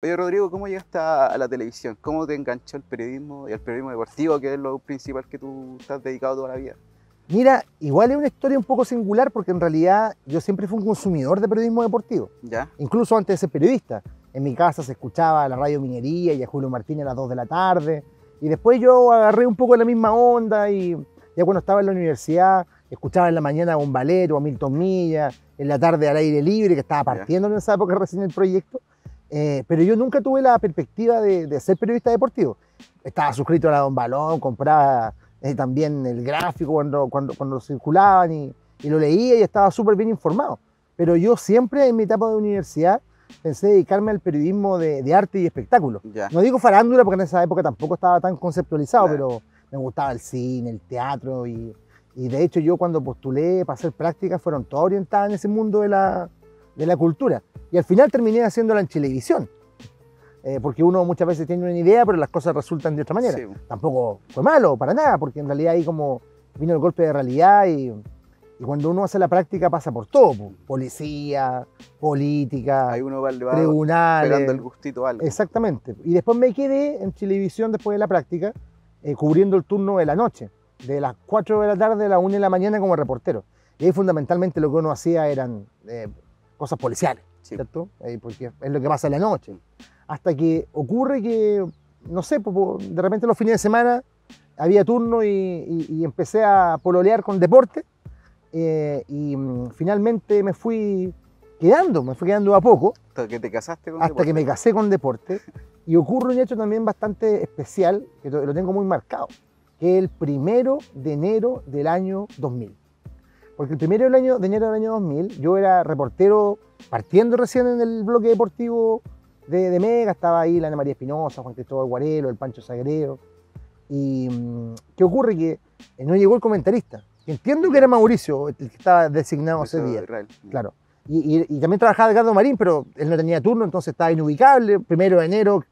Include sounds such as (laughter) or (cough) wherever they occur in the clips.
Oye, Rodrigo, ¿cómo llegaste a la televisión? ¿Cómo te enganchó el periodismo y el periodismo deportivo, que es lo principal que tú estás dedicado toda la vida? Mira, igual es una historia un poco singular porque en realidad yo siempre fui un consumidor de periodismo deportivo. Ya. Incluso antes de ser periodista. En mi casa se escuchaba la radio Minería y a Julio Martínez a las 2 de la tarde. Y después yo agarré un poco la misma onda y ya cuando estaba en la universidad escuchaba en la mañana a Valero, a Milton Milla, en la tarde al aire libre, que estaba partiendo en esa época recién el proyecto. Eh, pero yo nunca tuve la perspectiva de, ser periodista deportivo. Estaba suscrito a la Don Balón, compraba eh, también el gráfico cuando, cuando, cuando circulaban y, lo leía y estaba súper bien informado. Pero yo siempre en mi etapa de universidad pensé dedicarme al periodismo de, arte y espectáculo. No digo farándula porque en esa época tampoco estaba tan conceptualizado, pero me gustaba el cine, el teatro y, de hecho yo cuando postulé para hacer prácticas fueron todas orientadas en ese mundo de la, de la cultura. Y al final terminé haciéndola en Chilevisión. Eh, porque uno muchas veces tiene una idea, pero las cosas resultan de otra manera. Tampoco fue malo, para nada, porque en realidad ahí como vino el golpe de realidad y, cuando uno hace la práctica pasa por todo, policía, política, Ahí uno tribunales. Esperando el gustito algo. Exactamente. Y después me quedé en televisión después de la práctica, eh, cubriendo el turno de la noche, de las 4 de la tarde a las 1 de la mañana como reportero. Y ahí fundamentalmente lo que uno hacía eran eh, cosas policiales. ¿cierto? Eh, porque es lo que pasa en la noche. Hasta que ocurre que, no sé, de repente los fines de semana había turno y, empecé a pololear con deporte eh, y mm, finalmente me fui quedando, me fui quedando a poco. Hasta que te casaste con Hasta que me casé con deporte. Y ocurre un hecho también bastante especial, que lo tengo muy marcado, que es el primero de enero del año 2000. Porque el primero del año, de enero del año 2000 yo era reportero partiendo recién en el bloque deportivo de, Mega, estaba ahí la Ana María Espinosa, Juan Cristóbal Guarelo, el Pancho sagreo ¿Y mm, qué ocurre? Que eh, no llegó el comentarista. Entiendo que era Mauricio el que estaba designado ese día. claro. Y, también trabajaba Cardo Marín, pero él no tenía turno, entonces estaba inubicable. Primero de enero,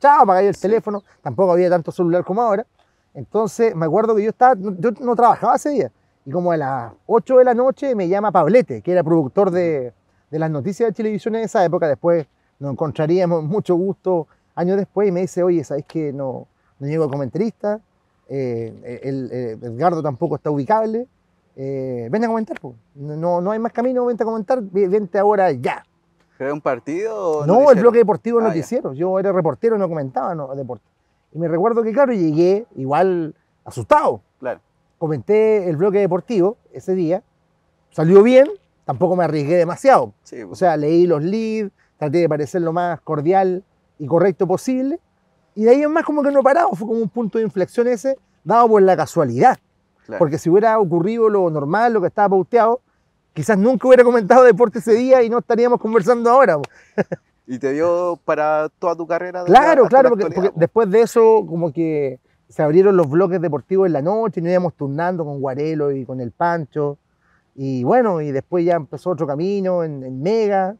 chao, apagáis el teléfono. Tampoco había tanto celular como ahora. Entonces me acuerdo que yo, estaba, yo no trabajaba ese día. Y como a las 8 de la noche me llama Pablete, que era productor de, las noticias de televisión en esa época. Después nos encontraríamos (laughs) mucho gusto años después y me dice, oye, ¿sabes que no, no llego a comentarista? Eh, eh, eh, Edgardo tampoco está ubicable. ven a comentar, no, no hay más camino, vente a comentar, vente ahora ya. ¿Era un partido? no, el bloque deportivo no ah, noticiero. hicieron. Yo era reportero, no comentaba no, deporte. Y me recuerdo que, claro, llegué igual asustado. Claro comenté el bloque deportivo ese día, salió bien, tampoco me arriesgué demasiado. o pues. sea, leí los leads, traté de parecer lo más cordial y correcto posible, y de ahí en más como que no parado, fue como un punto de inflexión ese, dado por la casualidad. Porque si hubiera ocurrido lo normal, lo que estaba pauteado, quizás nunca hubiera comentado deporte ese día y no estaríamos conversando ahora. (laughs) y te dio para toda tu carrera. Claro, claro, porque, después de eso como que se abrieron los bloques deportivos en la noche y nos íbamos turnando con Guarelo y con el Pancho. Y bueno, y después ya empezó otro camino en, Mega,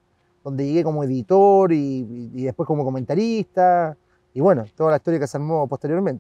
donde llegué como editor y, y, después como comentarista. Y bueno, toda la historia que se armó posteriormente.